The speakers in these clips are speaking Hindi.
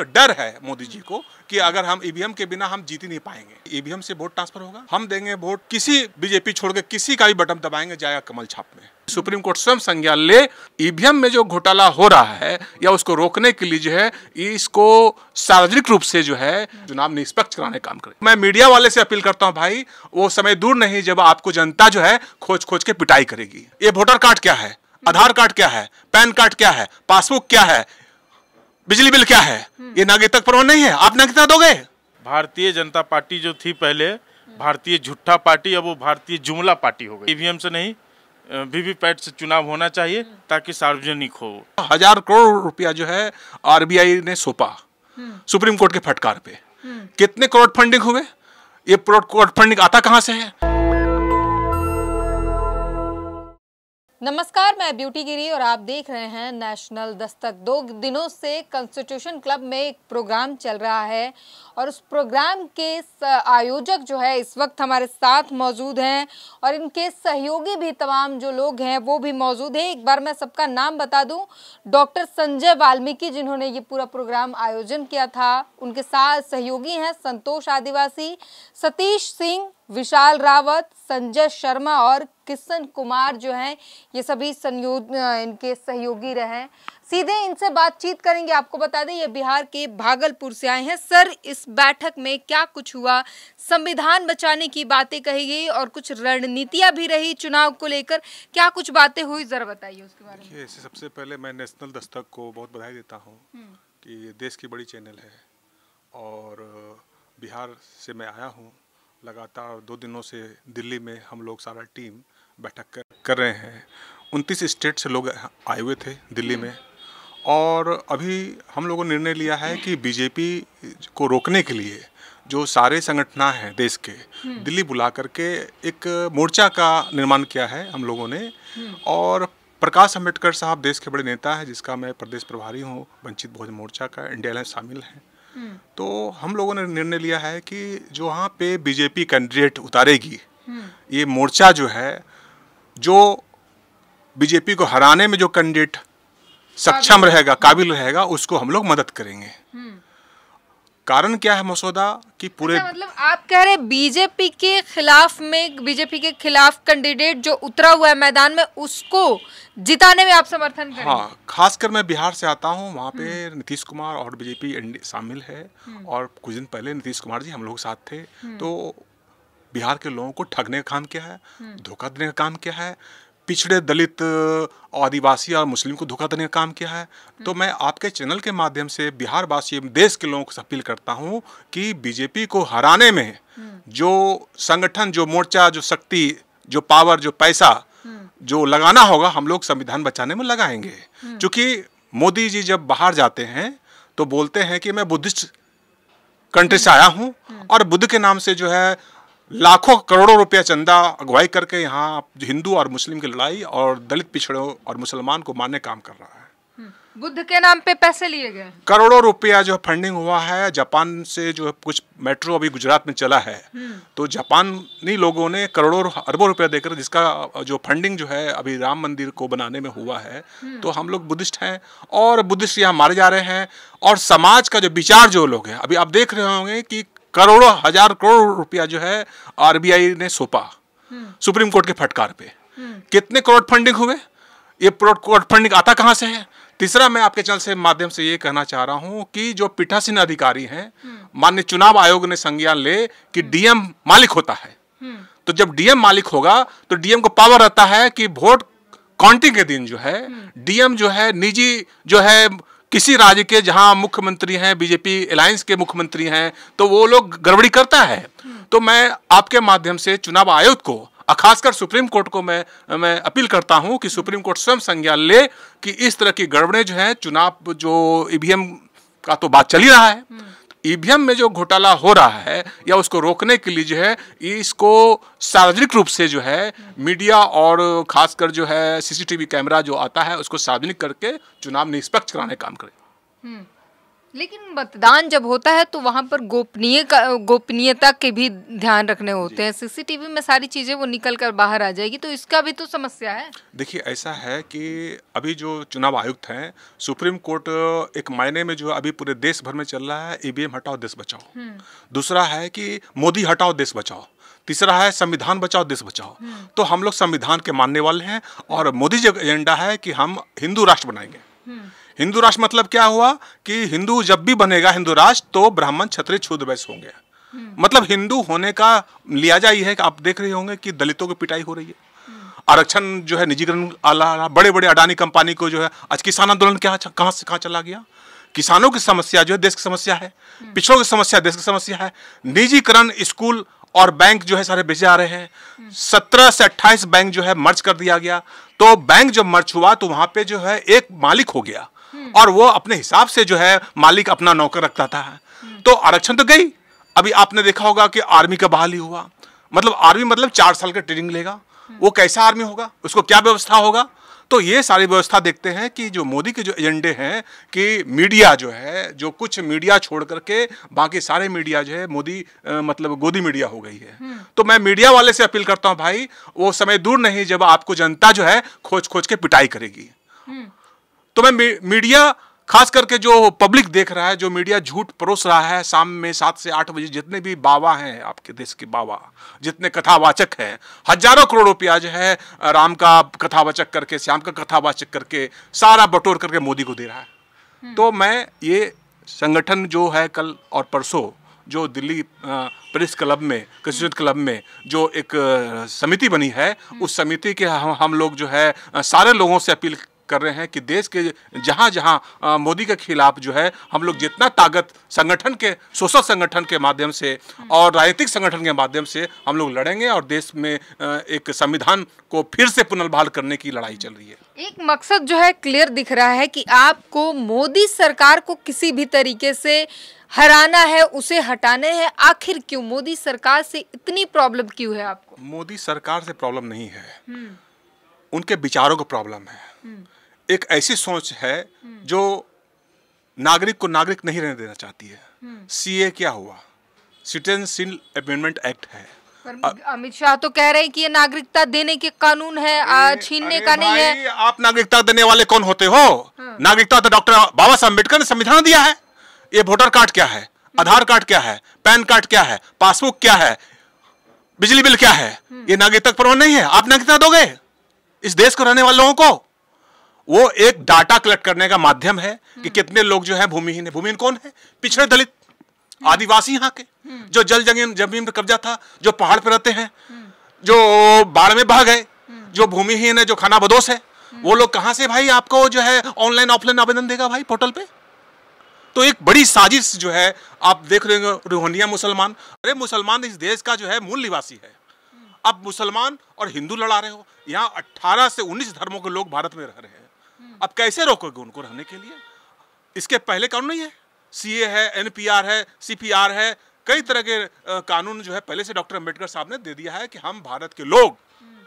उसका डर है मोदी जी को कि अगर हम ईवीएम e के बिना हम जीत ही नहीं पाएंगे ईवीएम e से वोट ट्रांसफर होगा हम देंगे वोट किसी बीजेपी छोड़ के किसी का भी बटन दबाएंगे जाएगा कमल छाप में सुप्रीम कोर्ट स्वयं संज्ञान ले ईवीएम e में जो घोटाला हो रहा है या उसको रोकने के लिए जो है इसको सार्वजनिक रूप से जो है चुनाव निष्पक्ष कराने काम करे मैं मीडिया वाले से अपील करता हूं भाई वो समय दूर नहीं जब आपको जनता जो है खोज खोज के पिटाई करेगी ये वोटर कार्ड क्या है आधार कार्ड क्या है पैन कार्ड क्या है पासबुक क्या है बिजली बिल क्या है ये नागरिक प्रमाण नहीं है आप नागरिकता दोगे भारतीय जनता पार्टी जो थी पहले भारतीय झुठा पार्टी अब वो भारतीय जुमला पार्टी हो गई ईवीएम से नहीं वीवीपैट से चुनाव होना चाहिए ताकि सार्वजनिक हो हजार करोड़ रुपया जो है आरबीआई ने सौंपा सुप्रीम कोर्ट के फटकार पे हम्म। कितने करोड़ फंडिंग हुए ये करोड़ फंडिंग आता कहाँ से है नमस्कार मैं ब्यूटी गिरी और आप देख रहे हैं नेशनल दस्तक दो दिनों से कॉन्स्टिट्यूशन क्लब में एक प्रोग्राम चल रहा है और उस प्रोग्राम के आयोजक जो है इस वक्त हमारे साथ मौजूद हैं और इनके सहयोगी भी तमाम जो लोग हैं वो भी मौजूद हैं एक बार मैं सबका नाम बता दूं डॉक्टर संजय वाल्मीकि जिन्होंने ये पूरा प्रोग्राम आयोजन किया था उनके साथ सहयोगी हैं संतोष आदिवासी सतीश सिंह विशाल रावत संजय शर्मा और किशन कुमार जो हैं ये सभी संयोग इनके सहयोगी रहे सीधे इनसे बातचीत करेंगे आपको बता दें ये बिहार के भागलपुर से आए हैं सर इस बैठक में क्या कुछ हुआ संविधान बचाने की बातें कही गई और कुछ रणनीतियां भी रही चुनाव को लेकर क्या कुछ बातें हुई जरा बताइए उसके बारे में इससे सबसे पहले मैं नेशनल दस्तक को बहुत बधाई देता हूँ हम्म। कि ये देश की बड़ी चैनल है और बिहार से मैं आया हूँ लगातार दो दिनों से दिल्ली में हम लोग सारा टीम बैठक कर, कर रहे हैं उनतीस स्टेट से लोग आए हुए थे दिल्ली में और अभी हम लोगों ने निर्णय लिया है कि बीजेपी को रोकने के लिए जो सारे संगठना हैं देश के हम्म। दिल्ली बुला करके एक मोर्चा का निर्माण किया है हम लोगों ने हम्म। और प्रकाश अम्बेडकर साहब देश के बड़े नेता हैं जिसका मैं प्रदेश प्रभारी हूँ वंचित बहुजन मोर्चा का इंडिया में शामिल हैं तो हम लोगों ने निर्णय लिया है कि जो वहाँ पे बीजेपी कैंडिडेट उतारेगी ये मोर्चा जो है जो बीजेपी को हराने में जो कैंडिडेट सक्षम रहेगा काबिल रहेगा उसको हम लोग मदद करेंगे हम्म। कारण क्या है मसौदा कि पूरे अच्छा, मतलब आप कह रहे बीजेपी के खिलाफ में बीजेपी के खिलाफ कैंडिडेट जो उतरा हुआ है मैदान में उसको जिताने में आप समर्थन करें हाँ खासकर मैं बिहार से आता हूँ वहाँ पे हम्म। नीतीश कुमार और बीजेपी शामिल है हम्म। और कुछ दिन पहले नीतीश कुमार जी हम लोग साथ थे हम्म। तो बिहार के लोगों को ठगने का काम क्या है धोखा देने का काम क्या है पिछड़े दलित आदिवासी और मुस्लिम को धोखा देने का काम किया है तो मैं आपके चैनल के माध्यम से बिहार वासी देश के लोगों को अपील करता हूँ कि बीजेपी को हराने में जो संगठन जो मोर्चा जो शक्ति जो पावर जो पैसा जो लगाना होगा हम लोग संविधान बचाने में लगाएंगे क्योंकि मोदी जी जब बाहर जाते हैं तो बोलते हैं कि मैं बुद्धिस्ट कंट्री से आया हूँ और बुद्ध के नाम से जो है लाखों करोड़ों रुपया चंदा अगुवाई करके यहाँ हिंदू और मुस्लिम की लड़ाई और दलित पिछड़ों और मुसलमान को मारने काम कर रहा है हम्म। बुद्ध के नाम पे पैसे लिए गए करोड़ों रुपया जो फंडिंग हुआ है जापान से जो कुछ मेट्रो अभी गुजरात में चला है हम्म। तो जापानी लोगों ने करोड़ों अरबों रुपया देकर जिसका जो फंडिंग जो है अभी राम मंदिर को बनाने में हुआ है हम्म। तो हम लोग बुद्धिस्ट हैं और बुद्धिस्ट यहाँ मारे जा रहे हैं और समाज का जो विचार जो लोग हैं अभी आप देख रहे होंगे कि करोड़ों हजार करोड़ रुपया जो है आरबीआई ने सौंपा हम्म। सुप्रीम कोर्ट के फटकार पे हम्म। कितने क्राउड फंडिंग हुए ये क्राउड फंडिंग आता कहाँ से है तीसरा मैं आपके चैनल से माध्यम से ये कहना चाह रहा हूँ कि जो पीठासीन अधिकारी हैं हम्म। मान्य चुनाव आयोग ने संज्ञान ले कि डीएम मालिक होता है तो जब डीएम मालिक होगा तो डीएम को पावर रहता है कि वोट काउंटिंग के दिन जो है डीएम जो है निजी जो है किसी राज्य के जहां मुख्यमंत्री हैं बीजेपी अलायंस के मुख्यमंत्री हैं तो वो लोग गड़बड़ी करता है तो मैं आपके माध्यम से चुनाव आयोग को खासकर सुप्रीम कोर्ट को मैं मैं अपील करता हूं कि सुप्रीम कोर्ट स्वयं संज्ञान ले कि इस तरह की गड़बड़े जो हैं चुनाव जो ईवीएम का तो बात चल ही रहा है ईवीएम में जो घोटाला हो रहा है या उसको रोकने के लिए जो है इसको सार्वजनिक रूप से जो है मीडिया और खासकर जो है सीसीटीवी कैमरा जो आता है उसको सार्वजनिक करके चुनाव निष्पक्ष कराने काम करें हम्म। लेकिन मतदान जब होता है तो वहाँ पर गोपनीय गोपनीयता के भी ध्यान रखने होते हैं सीसीटीवी में सारी चीज़ें वो निकल कर बाहर आ जाएगी तो इसका भी तो समस्या है देखिए ऐसा है कि अभी जो चुनाव आयुक्त हैं सुप्रीम कोर्ट एक मायने में जो अभी पूरे देश भर में चल रहा है ईवीएम हटाओ देश बचाओ हम्म। दूसरा है कि मोदी हटाओ देश बचाओ तीसरा है संविधान बचाओ देश बचाओ हम्म। तो हम लोग संविधान के मानने वाले हैं और मोदी जी एजेंडा है कि हम हिंदू राष्ट्र बनाएंगे हम्म। हिंदू राष्ट्र मतलब क्या हुआ कि हिंदू जब भी बनेगा हिंदू राष्ट्र तो ब्राह्मण छत्री छूद वैश्य होंगे हम्म। मतलब हिंदू होने का लिहाजा ये है कि आप देख रहे होंगे कि दलितों की पिटाई हो रही है हम्म। आरक्षण जो है निजीकरण आला बड़े बड़े अडानी कंपनी को जो है आज किसान आंदोलन क्या कहाँ से कहाँ चला गया किसानों की समस्या जो है देश की समस्या है हम्म। पिछड़ों की समस्या देश की समस्या है निजीकरण स्कूल और बैंक जो है सारे बेचे आ रहे हैं सत्रह से अट्ठाईस बैंक जो है मर्ज कर दिया गया तो बैंक जब मर्ज हुआ तो वहां पे जो है एक मालिक हो गया और वो अपने हिसाब से जो है मालिक अपना नौकर रखता था तो आरक्षण तो गई अभी आपने देखा होगा कि आर्मी का बहाली हुआ मतलब आर्मी मतलब चार साल का ट्रेनिंग लेगा वो कैसा आर्मी होगा उसको क्या व्यवस्था होगा तो ये सारी व्यवस्था देखते हैं कि जो मोदी के जो एजेंडे हैं कि मीडिया जो है जो कुछ मीडिया छोड़ करके बाकी सारे मीडिया जो है मोदी मतलब गोदी मीडिया हो गई है हम्म। तो मैं मीडिया वाले से अपील करता हूँ भाई वो समय दूर नहीं जब आपको जनता जो है खोज खोज के पिटाई करेगी हम्म। तो मैं मीडिया खास करके जो पब्लिक देख रहा है जो मीडिया झूठ परोस रहा है शाम में सात से आठ बजे जितने भी बाबा हैं आपके देश के बाबा जितने कथावाचक हैं हजारों करोड़ रुपया जो है राम का कथावाचक करके श्याम का कथावाचक करके सारा बटोर करके मोदी को दे रहा है हम्म। तो मैं ये संगठन जो है कल और परसों जो दिल्ली प्रेस क्लब में कृष्ण क्लब में जो एक समिति बनी है हम्म। उस समिति के हम हम लोग जो है सारे लोगों से अपील कर रहे हैं कि देश के जहाँ जहाँ मोदी के खिलाफ जो है हम लोग जितना ताकत संगठन के सोशल संगठन के माध्यम से और राजनीतिक संगठन के माध्यम से हम लोग लड़ेंगे और देश में एक संविधान को फिर से पुनर्बहाल करने की लड़ाई चल रही है एक मकसद जो है क्लियर दिख रहा है कि आपको मोदी सरकार को किसी भी तरीके से हराना है उसे हटाने हैं आखिर क्यों मोदी सरकार से इतनी प्रॉब्लम क्यों है आपको मोदी सरकार से प्रॉब्लम नहीं है हम्म। उनके विचारों को प्रॉब्लम है हम्म। एक ऐसी सोच है जो नागरिक को नागरिक नहीं रहने देना चाहती है सीए क्या हुआ सिटीजनशिप अमेंडमेंट एक्ट है अमित शाह तो कह रहे हैं कि ये नागरिकता देने के कानून है छीनने का नहीं है आप नागरिकता देने वाले कौन होते हो हाँ। नागरिकता तो डॉक्टर बाबा साहब अम्बेडकर ने संविधान दिया है ये वोटर कार्ड क्या है आधार कार्ड क्या है पैन कार्ड क्या है पासबुक क्या है बिजली बिल क्या है हम्म। ये नागरिकता प्रमाण नहीं है आप नागरिकता दोगे इस देश को रहने वाले लोगों को वो एक डाटा कलेक्ट करने का माध्यम है कि कितने लोग जो है भूमिहीन है भूमिहीन कौन है पिछड़े दलित आदिवासी यहाँ के जो जल जमीन जमीन पर कब्जा था जो पहाड़ पर रहते हैं जो बाढ़ में बह गए जो भूमिहीन है जो खाना बदोश है वो लोग कहाँ से भाई आपको जो है ऑनलाइन ऑफलाइन आवेदन देगा भाई पोर्टल पे तो एक बड़ी साजिश जो है आप देख रहे हो रोहनिया मुसलमान अरे मुसलमान इस देश का जो है मूल निवासी है अब मुसलमान और हिंदू लड़ा रहे हो यहाँ 18 से 19 धर्मों के लोग भारत में रह रहे हैं अब हम्म। कैसे रोकोगे उनको रहने के लिए इसके पहले कानून नहीं है सी है एन है सी है कई तरह के कानून जो है पहले से डॉक्टर अम्बेडकर साहब ने दे दिया है कि हम भारत के लोग हम्म।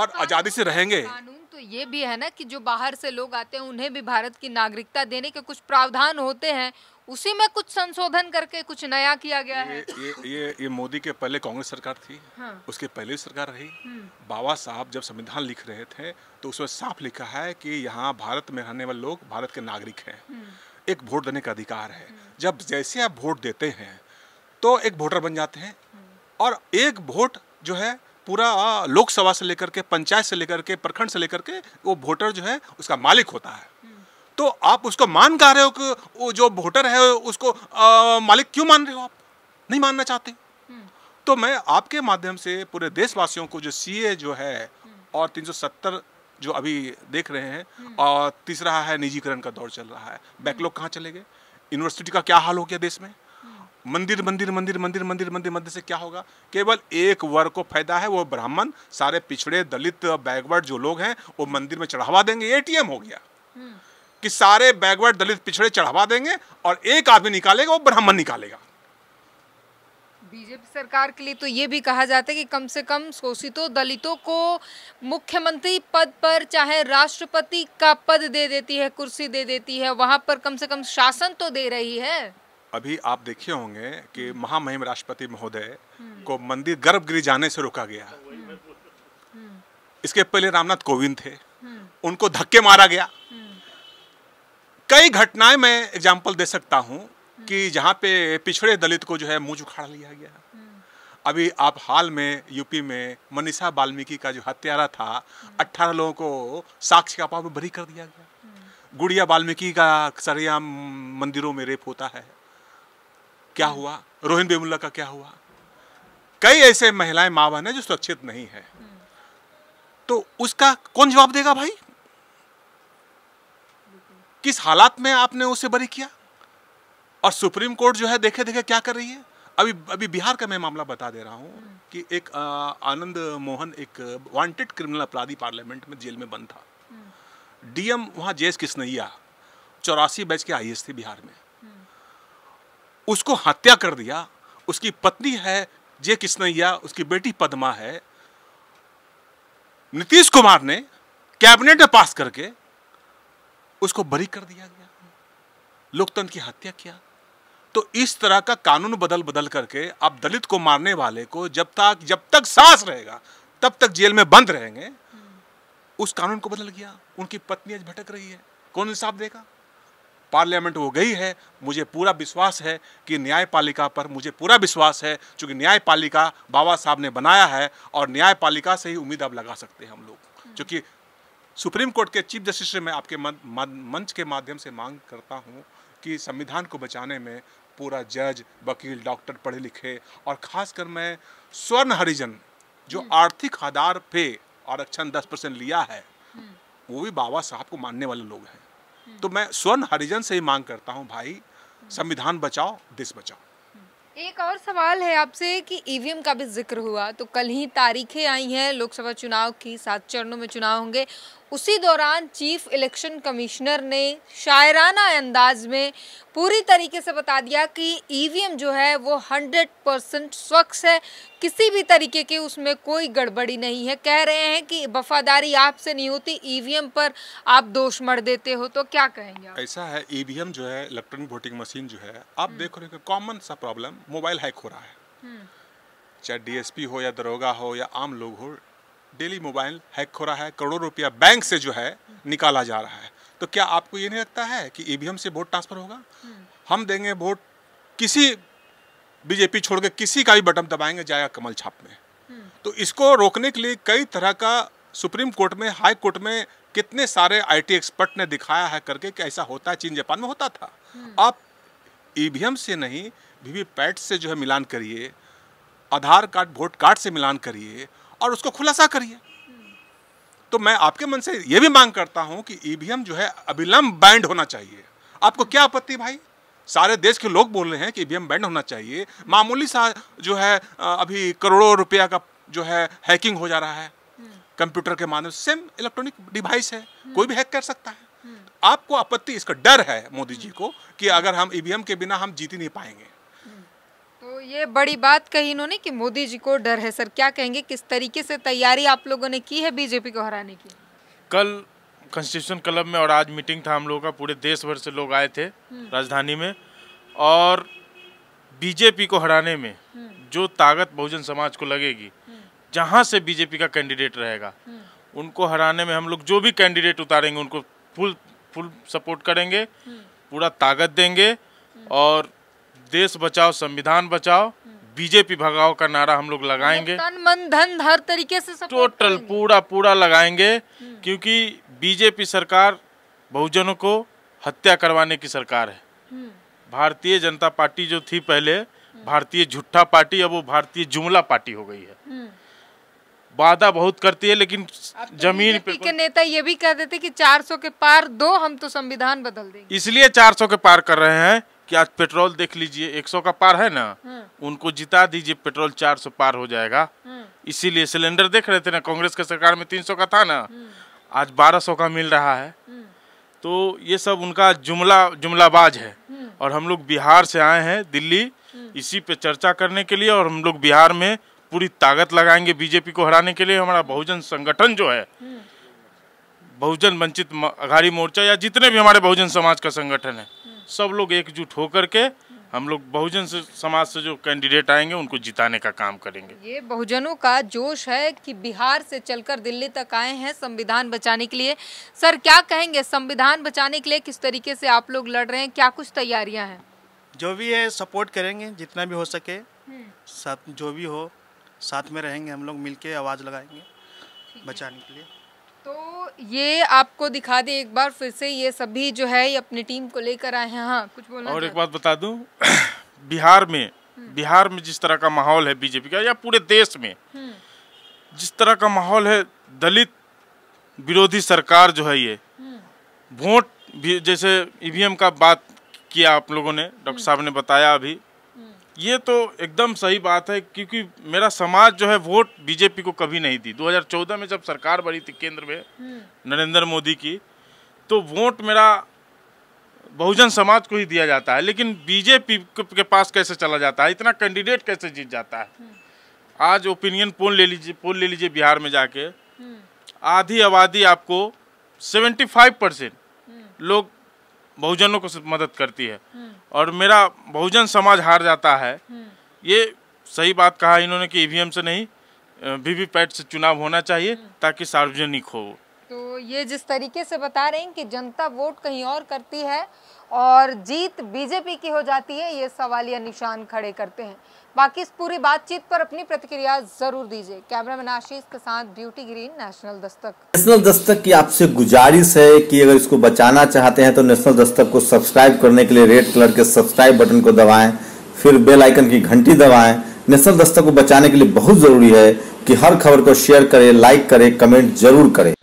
और आजादी से रहेंगे कानून तो ये भी है ना कि जो बाहर से लोग आते हैं उन्हें भी भारत की नागरिकता देने के कुछ प्रावधान होते हैं उसी में कुछ संशोधन करके कुछ नया किया गया ये, है ये ये ये मोदी के पहले कांग्रेस सरकार थी हाँ। उसके पहले सरकार रही हम्म। बाबा साहब जब संविधान लिख रहे थे तो उसमें साफ लिखा है कि यहाँ भारत में रहने वाले लोग भारत के नागरिक हैं हम्म। एक वोट देने का अधिकार है हम्म। जब जैसे आप वोट देते हैं तो एक वोटर बन जाते हैं और एक वोट जो है पूरा लोकसभा से लेकर के पंचायत से लेकर के प्रखंड से लेकर के वो वोटर जो है उसका मालिक होता है तो आप उसको मान कह रहे हो कि जो वोटर है उसको आ, मालिक क्यों मान रहे हो आप नहीं मानना चाहते हम्म। तो मैं आपके माध्यम से पूरे देशवासियों को जो सी जो है हम्म। और 370 जो अभी देख रहे हैं और हम्म। तीसरा है निजीकरण का दौर चल रहा है बैकलॉग कहाँ चले गए यूनिवर्सिटी का क्या हाल हो गया देश में मंदिर मंदिर मंदिर मंदिर मंदिर मंदिर मंदिर से क्या होगा केवल एक वर्ग को फायदा है वो ब्राह्मण सारे पिछड़े दलित बैकवर्ड जो लोग हैं वो मंदिर में चढ़ावा देंगे एटीएम हो गया कि सारे बैकवर्ड दलित पिछड़े चढ़ावा देंगे और एक आदमी निकालेगा वो ब्राह्मण निकालेगा बीजेपी सरकार के लिए तो ये भी कहा जाता है कि कम से कम शोषितों दलितों को मुख्यमंत्री पद पर चाहे राष्ट्रपति का पद दे देती है कुर्सी दे देती है वहाँ पर कम से कम शासन तो दे रही है अभी आप देखे होंगे कि हम्म। महामहिम राष्ट्रपति महोदय हम्म। को मंदिर गर्भगृह जाने से रोका गया हम्म। इसके पहले रामनाथ कोविंद थे उनको धक्के मारा गया कई घटनाएं मैं एग्जाम्पल दे सकता हूँ कि जहाँ पे पिछड़े दलित को जो है मुंह उखाड़ लिया गया हम्म। अभी आप हाल में यूपी में मनीषा बाल्मीकि का जो हत्यारा था हम्म। अट्ठारह लोगों को साक्ष्य का पाव में बरी कर दिया गया हम्म। गुड़िया बाल्मीकि का सरेआम मंदिरों में रेप होता है क्या हुआ रोहिन बेमुल्ला का क्या हुआ कई ऐसे महिलाएं माँ बहन है जो सुरक्षित नहीं है तो उसका कौन जवाब देगा भाई किस हालात में आपने उसे बरी किया और सुप्रीम कोर्ट जो है देखे देखे क्या कर रही है अभी अभी बिहार का मैं मामला बता दे रहा हूँ कि एक आनंद मोहन एक वांटेड क्रिमिनल अपराधी पार्लियामेंट में जेल में बंद था डीएम वहाँ जे एस किसनैया चौरासी बैच के आई थे बिहार में उसको हत्या कर दिया उसकी पत्नी है जे किसनैया उसकी बेटी पद्मा है नीतीश कुमार ने कैबिनेट में पास करके उसको बरी कर दिया गया लोकतंत्र की हत्या किया तो इस तरह का कानून बदल बदल करके आप दलित को मारने वाले को जब तक जब तक सांस रहेगा तब तक जेल में बंद रहेंगे उस कानून को बदल गया उनकी पत्नी आज भटक रही है कौन इंसाफ देगा पार्लियामेंट वो गई है मुझे पूरा विश्वास है कि न्यायपालिका पर मुझे पूरा विश्वास है क्योंकि न्यायपालिका बाबा साहब ने बनाया है और न्यायपालिका से ही उम्मीद अब लगा सकते हैं हम लोग क्योंकि हम्म। सुप्रीम कोर्ट के चीफ जस्टिस से मैं आपके मन, मन, मंच के माध्यम से मांग करता हूँ कि संविधान को बचाने में पूरा जज वकील डॉक्टर पढ़े लिखे और खासकर मैं स्वर्ण हरिजन जो हम्म। आर्थिक आधार पे आरक्षण दस परसेंट लिया है हम्म। वो भी बाबा साहब को मानने वाले लोग हैं हम्म। तो मैं स्वर्ण हरिजन से ही मांग करता हूँ भाई संविधान बचाओ देश बचाओ एक और सवाल है आपसे कि ईवीएम का भी जिक्र हुआ तो कल ही तारीखें आई हैं लोकसभा चुनाव की सात चरणों में चुनाव होंगे उसी दौरान चीफ इलेक्शन कमिश्नर ने शायराना अंदाज में पूरी तरीके से बता दिया कि ईवीएम जो है वो 100 परसेंट स्वच्छ है किसी भी तरीके की उसमें कोई गड़बड़ी नहीं है कह रहे हैं कि वफादारी आपसे नहीं होती ईवीएम पर आप दोष मर देते हो तो क्या कहेंगे ऐसा है ईवीएम जो है इलेक्ट्रॉनिक वोटिंग मशीन जो है आप देख रहे कॉमन सा प्रॉब्लम मोबाइल हैक हो रहा है हम्म। चाहे डीएसपी हो या दरोगा हो या आम लोग हो डेली मोबाइल हैक हो रहा है करोड़ों रुपया बैंक से जो है निकाला जा रहा है तो क्या आपको ये नहीं लगता है कि ई से वोट ट्रांसफर होगा हम्म। हम देंगे वोट किसी बीजेपी छोड़ के किसी का भी बटन दबाएंगे जाएगा कमल छाप में हम्म। तो इसको रोकने के लिए कई तरह का सुप्रीम कोर्ट में हाई कोर्ट में कितने सारे आईटी एक्सपर्ट ने दिखाया है करके कि ऐसा होता है चीन जापान में होता था हम्म। आप ईवीएम e से नहीं वीवीपैट से जो है मिलान करिए आधार कार्ड वोट कार्ड से मिलान करिए और उसको खुलासा करिए तो मैं आपके मन से यह भी मांग करता हूं कि ईवीएम जो है अविलंब बैंड होना चाहिए आपको क्या आपत्ति भाई सारे देश के लोग बोल रहे हैं कि ईवीएम बैंड होना चाहिए मामूली सा जो है अभी करोड़ों रुपया का जो है हैकिंग हो जा रहा है कंप्यूटर के माध्यम सेम इलेक्ट्रॉनिक डिवाइस है कोई भी हैक कर सकता है आपको आपत्ति इसका डर है मोदी जी को कि अगर हम ईवीएम के बिना हम जीत ही नहीं पाएंगे तो ये बड़ी बात कही इन्होंने कि मोदी जी को डर है सर क्या कहेंगे किस तरीके से तैयारी आप लोगों ने की है बीजेपी को हराने की कल कंस्टिट्यूशन क्लब में और आज मीटिंग था हम लोगों का पूरे देश भर से लोग आए थे हम्म। राजधानी में और बीजेपी को हराने में हम्म। जो ताकत बहुजन समाज को लगेगी हम्म। जहाँ से बीजेपी का कैंडिडेट रहेगा उनको हराने में हम लोग जो भी कैंडिडेट उतारेंगे उनको फुल फुल सपोर्ट करेंगे पूरा ताकत देंगे और देश बचाओ संविधान बचाओ बीजेपी भगाओ का नारा हम लोग लगाएंगे मतलब मन धन हर तरीके से टोटल पूरा पूरा लगाएंगे हम्म। क्योंकि बीजेपी सरकार बहुजनों को हत्या करवाने की सरकार है हम्म। भारतीय जनता पार्टी जो थी पहले भारतीय झूठा पार्टी अब वो भारतीय जुमला पार्टी हो गई है हम्म। वादा बहुत करती है लेकिन तो जमीन पे के नेता ये भी कह देते कि 400 के पार दो हम तो संविधान बदल देंगे इसलिए 400 के पार कर रहे हैं कि आज पेट्रोल देख लीजिए 100 का पार है ना हम्म। उनको जिता दीजिए पेट्रोल 400 पार हो जाएगा हम्म। इसीलिए सिलेंडर देख रहे थे ना कांग्रेस के सरकार में 300 का था ना हम्म। आज 1200 का मिल रहा है तो ये सब उनका जुमला जुमलाबाज है और हम लोग बिहार से आए हैं दिल्ली इसी पे चर्चा करने के लिए और हम लोग बिहार में पूरी ताकत लगाएंगे बीजेपी को हराने के लिए हमारा बहुजन संगठन जो है बहुजन वंचित अघाड़ी मोर्चा या जितने भी हमारे बहुजन समाज का संगठन है सब लोग एकजुट होकर के हम लोग बहुजन से, समाज से जो कैंडिडेट आएंगे उनको जिताने का काम करेंगे ये बहुजनों का जोश है कि बिहार से चलकर दिल्ली तक आए हैं संविधान बचाने के लिए सर क्या कहेंगे संविधान बचाने के लिए किस तरीके से आप लोग लड़ रहे हैं क्या कुछ तैयारियां हैं जो भी है सपोर्ट करेंगे जितना भी हो सके हम्म। साथ जो भी हो साथ में रहेंगे हम लोग मिल आवाज़ लगाएंगे बचाने के लिए तो ये आपको दिखा दे एक बार फिर से ये सभी जो है ये अपनी टीम को लेकर आए हैं हाँ कुछ बोलना और एक बात बता दू बिहार में हम्म। बिहार में जिस तरह का माहौल है बीजेपी का या पूरे देश में हम्म। जिस तरह का माहौल है दलित विरोधी सरकार जो है ये हम्म। वोट भी जैसे ईवीएम का बात किया आप लोगों ने डॉक्टर साहब ने बताया अभी ये तो एकदम सही बात है क्योंकि मेरा समाज जो है वोट बीजेपी को कभी नहीं दी 2014 में जब सरकार बनी थी केंद्र में हम्म। नरेंद्र मोदी की तो वोट मेरा बहुजन समाज को ही दिया जाता है लेकिन बीजेपी के पास कैसे चला जाता है इतना कैंडिडेट कैसे जीत जाता है हम्म। आज ओपिनियन पोल ले लीजिए पोल ले लीजिए बिहार में जाके हम्म। आधी आबादी आपको सेवेंटी परसेंट लोग बहुजनों को मदद करती है हम्म। और मेरा बहुजन समाज हार जाता है हम्म। ये सही बात कहा इन्होंने कि ईवीएम से नहीं वीवीपैट से चुनाव होना चाहिए हम्म। ताकि सार्वजनिक हो तो ये जिस तरीके से बता रहे हैं कि जनता वोट कहीं और करती है और जीत बीजेपी की हो जाती है ये सवाल या निशान खड़े करते हैं बाकी इस पूरी बातचीत पर अपनी प्रतिक्रिया जरूर दीजिए कैमरामैन आशीष के साथ ब्यूटी ग्रीन नेशनल दस्तक नेशनल दस्तक की आपसे गुजारिश है कि अगर इसको बचाना चाहते हैं तो नेशनल दस्तक को सब्सक्राइब करने के लिए रेड कलर के सब्सक्राइब बटन को दबाएं फिर बेल आइकन की घंटी दबाए नेशनल दस्तक को बचाने के लिए बहुत जरूरी है की हर खबर को शेयर करें लाइक करे कमेंट जरूर करें